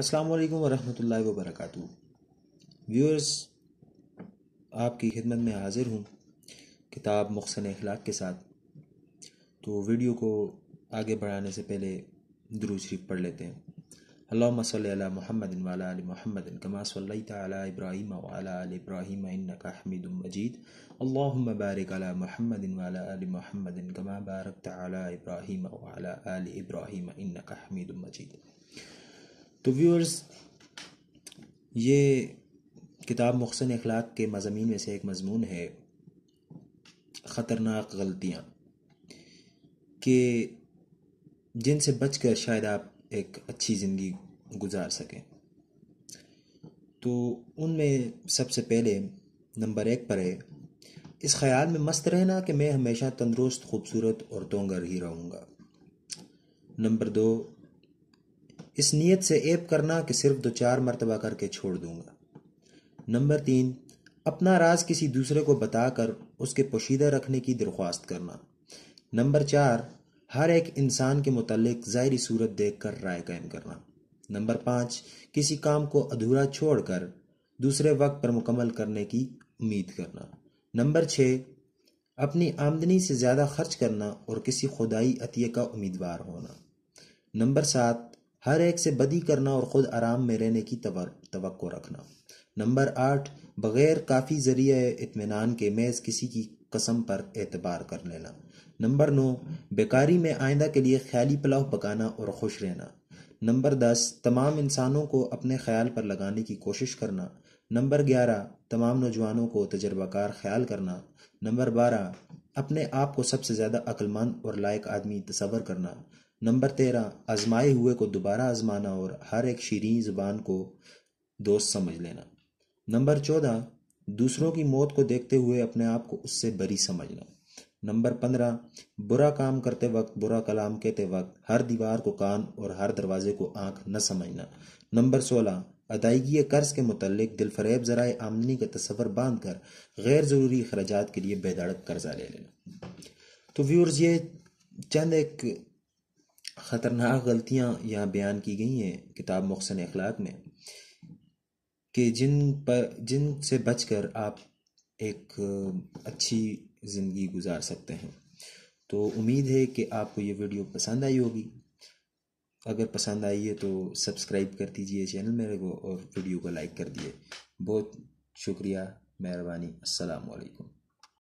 अस्सलाम वालेकुम वरहमतुल्लाहि वबरकातुहू व्यूअर्स आपकी खिदमत में हाज़िर हूँ किताब मखसन अखलाक के साथ तो वीडियो को आगे बढ़ाने से पहले दरूज शरीफ पढ़ लेते हैं अल्लाह सल महमद वाला महमद कमा सल्ली इब्राहिम वाला इब्राहिम का हमीद मजीद अल्लाह बारिक अला महमद वाला महमद कमा बारक इब्राहिम वाला इब्राहिम का हमीद मजीद तो व्यूअर्स ये किताब मुहसन अखलाक के मजामी में से एक मजमून है ख़तरनाक गलतियाँ कि जिनसे बच कर शायद आप एक अच्छी ज़िंदगी गुजार सकें तो उनमें सबसे पहले नंबर एक पर है इस ख्याल में मस्त रहना कि मैं हमेशा तंदरुस्त खूबसूरत और तोंगर ही रहूँगा नंबर दो इस नीयत से ऐप करना कि सिर्फ दो चार मरतबा करके छोड़ दूंगा नंबर तीन अपना राज किसी दूसरे को बताकर उसके पोशीदा रखने की दरख्वास्त करना नंबर चार हर एक इंसान के मतलब ज़ाहरी सूरत देख कर राय कायम करना नंबर पाँच किसी काम को अधूरा छोड़ कर दूसरे वक्त पर मुकम्मल करने की उम्मीद करना नंबर छः अपनी आमदनी से ज़्यादा खर्च करना और किसी खुदाई अतिये का उम्मीदवार होना नंबर सात हर एक से बदी करना और ख़ुद आराम में रहने की तो रखना नंबर आठ बग़ैर काफ़ी ज़रिए इतमान के महज किसी की कसम पर एतबार कर लेना नंबर नौ बेकारी में आइंदा के लिए ख्याली पलाव पकाना और खुश रहना नंबर दस तमाम इंसानों को अपने ख्याल पर लगाने की कोशिश करना नंबर ग्यारह तमाम नौजवानों को तजर्बाकार ख्याल करना नंबर बारह अपने आप को सबसे ज़्यादा अक्लमंद और लायक आदमी तस्वर करना नंबर तेरह आजमाए हुए को दोबारा आजमाना और हर एक शीरी ज़बान को दोस्त समझ लेना नंबर चौदह दूसरों की मौत को देखते हुए अपने आप को उससे बरी समझना नंबर पंद्रह बुरा काम करते वक्त बुरा कलाम कहते वक्त हर दीवार को कान और हर दरवाजे को आंख न समझना नंबर सोलह अदायगी कर्ज के मुतलिक दिल फरेब ज़राए आमदनी का तस्वर बांध कर गैर ज़रूरी अखराज के लिए बेदाड़क कर्जा ले लेना तो व्यूर्स ये चंद एक ख़तरनाक गलतियाँ यहाँ बयान की गई हैं किताब मखसन अखलाक में कि जिन पर जिन से बच कर आप एक अच्छी ज़िंदगी गुजार सकते हैं तो उम्मीद है कि आपको ये वीडियो पसंद आई होगी अगर पसंद आई है तो सब्सक्राइब कर दीजिए चैनल मेरे को और वीडियो को लाइक कर दिए बहुत शुक्रिया मेहरबानी असलकम